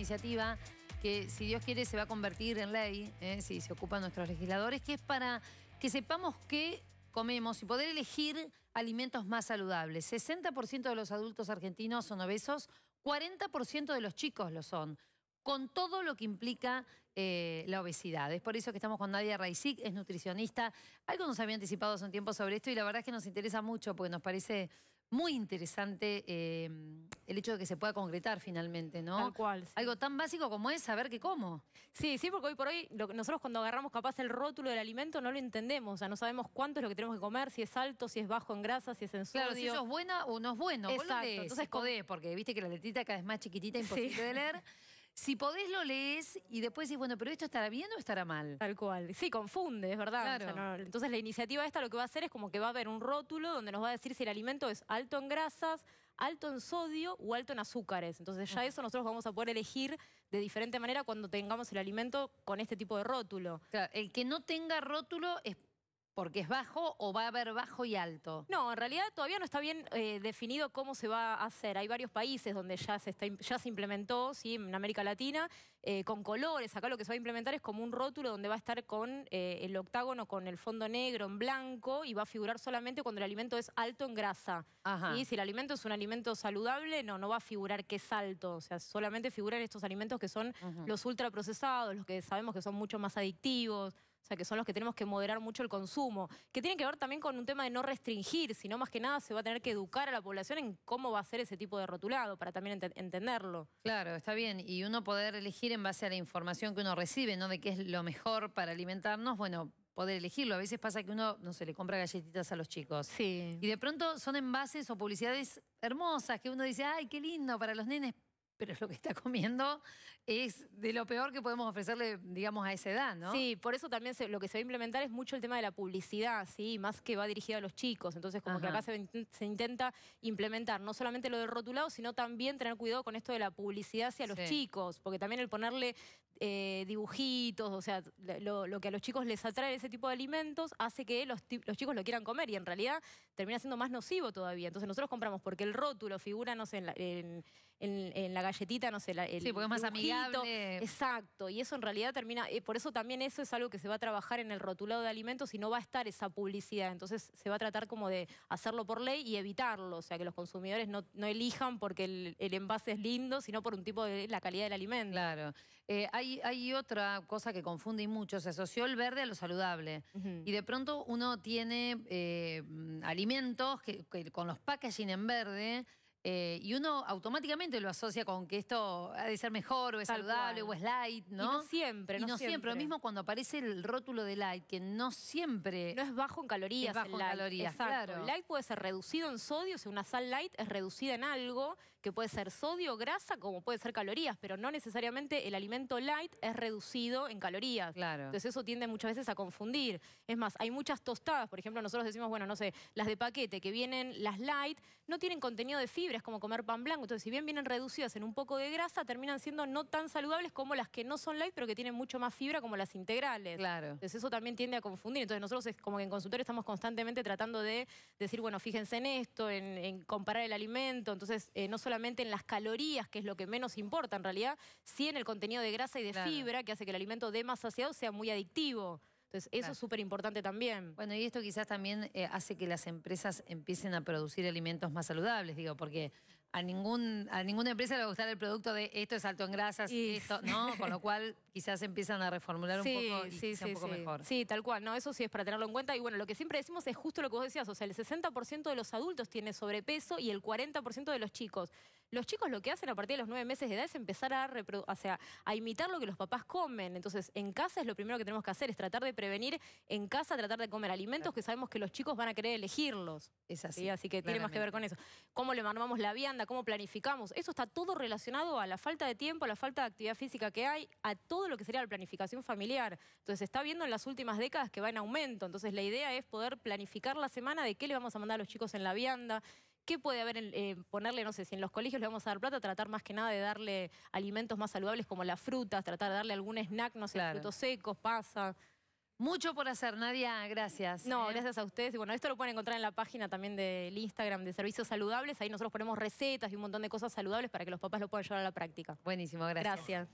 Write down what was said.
iniciativa que, si Dios quiere, se va a convertir en ley, ¿eh? si se ocupan nuestros legisladores, que es para que sepamos qué comemos y poder elegir alimentos más saludables. 60% de los adultos argentinos son obesos, 40% de los chicos lo son con todo lo que implica eh, la obesidad. Es por eso que estamos con Nadia Raicic, es nutricionista. Algo nos había anticipado hace un tiempo sobre esto y la verdad es que nos interesa mucho porque nos parece muy interesante em, el hecho de que se pueda concretar finalmente, ¿no? Tal cual. Algo tan básico como es saber qué como. Sí, sí, porque hoy por hoy nosotros cuando agarramos capaz el rótulo del alimento no lo entendemos, o sea, no sabemos cuánto es lo que tenemos que comer, si es alto, si es bajo en grasa, si es en sodio. Claro, si eso es buena o no es bueno. Exacto. Entonces codé, porque viste que la letrita cada vez más chiquitita, imposible de leer. Si podés lo lees y después decís, bueno, pero esto estará bien o estará mal. Tal cual. Sí, confunde, es verdad. entonces la iniciativa esta lo que va a hacer es como que va a haber un rótulo donde nos va a decir si el alimento es alto en grasas, alto en sodio o alto en azúcares. Entonces ya eso nosotros vamos a poder elegir de diferente manera cuando tengamos el alimento con este tipo de rótulo. sea, el que no tenga rótulo es porque es bajo o va a haber bajo y alto? No, en realidad todavía no está bien eh, definido cómo se va a hacer. Hay varios países donde ya se, ya implementó, ¿sí? en América Latina, eh, con colores. Acá lo que se va a implementar es como un rótulo donde va a estar con eh, el octágono, con el fondo negro, en blanco, y va a figurar solamente cuando el alimento es alto en grasa. Y Si el alimento es un alimento saludable, no, no va a figurar que es alto. O sea, solamente figuran estos alimentos que son los ultraprocesados, los que sabemos que son mucho más adictivos o sea, que son los que tenemos que moderar mucho el consumo, que tiene que ver también con un tema de no restringir, sino más que nada se va a tener que educar a la población en cómo va a ser ese tipo de rotulado, para también entenderlo. Claro, está bien, y uno poder elegir en base a la información que uno recibe, ¿no? De qué es lo mejor para alimentarnos, bueno, poder elegirlo. A veces pasa que uno, no se sé, le compra galletitas a los chicos. Sí. Y de pronto son envases o publicidades hermosas que uno dice, ay, qué lindo para los nenes, pero lo que está comiendo es de lo peor que podemos ofrecerle, digamos, a esa edad, ¿no? Sí, por eso también lo que se va a implementar es mucho el tema de la publicidad, ¿sí? Más que va dirigida a los chicos. Entonces, como que acá se, se, intenta implementar no solamente lo del rotulado, sino también tener cuidado con esto de la publicidad hacia los chicos, porque también el ponerle eh, dibujitos, o sea, lo, que a los chicos les atrae ese tipo de alimentos hace que los, chicos lo quieran comer y en realidad termina siendo más nocivo todavía. Entonces nosotros compramos porque el rótulo figura, no sé, en la, galletita, no sé, el Sí, porque es más amigable. Exacto, y eso en realidad termina, eh, por eso también eso es algo que se va a trabajar en el rotulado de alimentos y no va a estar esa publicidad. Entonces se va a tratar como de hacerlo por ley y evitarlo, o sea, que los consumidores no, elijan porque el, envase es lindo, sino por un tipo de la calidad del alimento. Claro. Eh, hay hay, otra cosa que confunde y mucho, se asoció el verde a lo saludable. Y de pronto uno tiene eh, alimentos con los packaging en verde eh, y uno automáticamente lo asocia con que esto ha de ser mejor o es saludable o es light, ¿no? Y no siempre, y no, siempre. Lo mismo cuando aparece el rótulo de light, que no siempre. No es bajo en calorías. Es bajo en light. calorías. Exacto. Light puede ser reducido en sodio, si una sal light es reducida en algo, que puede ser sodio, grasa, como puede ser calorías, pero no necesariamente el alimento light es reducido en calorías. Claro. Entonces eso tiende muchas veces a confundir. Es más, hay muchas tostadas, por ejemplo, nosotros decimos, bueno, no sé, las de paquete que vienen, las light, no tienen contenido de fibra es como comer pan blanco. Entonces, si bien vienen reducidas en un poco de grasa, terminan siendo no tan saludables como las que no son light, pero que tienen mucho más fibra, como las integrales. Claro. Entonces, eso también tiende a confundir. Entonces, nosotros como que en consultorio estamos constantemente tratando de decir, bueno, fíjense en esto, en, comparar el alimento. Entonces, eh, no solamente en las calorías, que es lo que menos importa en realidad, sí en el contenido de grasa y de fibra, que hace que el alimento de más saciado sea muy adictivo. Entonces, eso es súper importante también. Bueno, y esto quizás también eh, hace que las empresas empiecen a producir alimentos más saludables, digo, porque a, ningún, a ninguna empresa le va a gustar el producto de esto es alto en grasas, y... esto, ¿no? Con lo cual quizás empiezan a reformular un poco y sea un poco mejor. Sí, tal cual, ¿no? Eso sí es para tenerlo en cuenta. Y bueno, lo que siempre decimos es justo lo que vos decías, o sea, el 60% de los adultos tiene sobrepeso y el 40% de los chicos los chicos lo que hacen a partir de los nueve meses de edad es empezar a, a imitar lo que los papás comen. Entonces, en casa es lo primero que tenemos que hacer, es tratar de prevenir en casa, tratar de comer alimentos que sabemos que los chicos van a querer elegirlos. Es así. Así que tiene más que ver con eso. Cómo le armamos la vianda, cómo planificamos. Eso está todo relacionado a la falta de tiempo, a la falta de actividad física que hay, a todo lo que sería la planificación familiar. Entonces, se está viendo en las últimas décadas que va en aumento. Entonces, la idea es poder planificar la semana de qué le vamos a mandar a los chicos en la vianda, ¿Qué puede haber en, eh, ponerle, no sé, si en los colegios le vamos a dar plata, tratar más que nada de darle alimentos más saludables como las frutas, tratar de darle algún snack, no sé, frutos secos, pasa. Mucho por hacer, Nadia, gracias. No, ¿eh? gracias a ustedes. Y bueno, esto lo pueden encontrar en la página también del Instagram de Servicios Saludables. Ahí nosotros ponemos recetas y un montón de cosas saludables para que los papás lo puedan llevar a la práctica. Buenísimo, gracias. Gracias.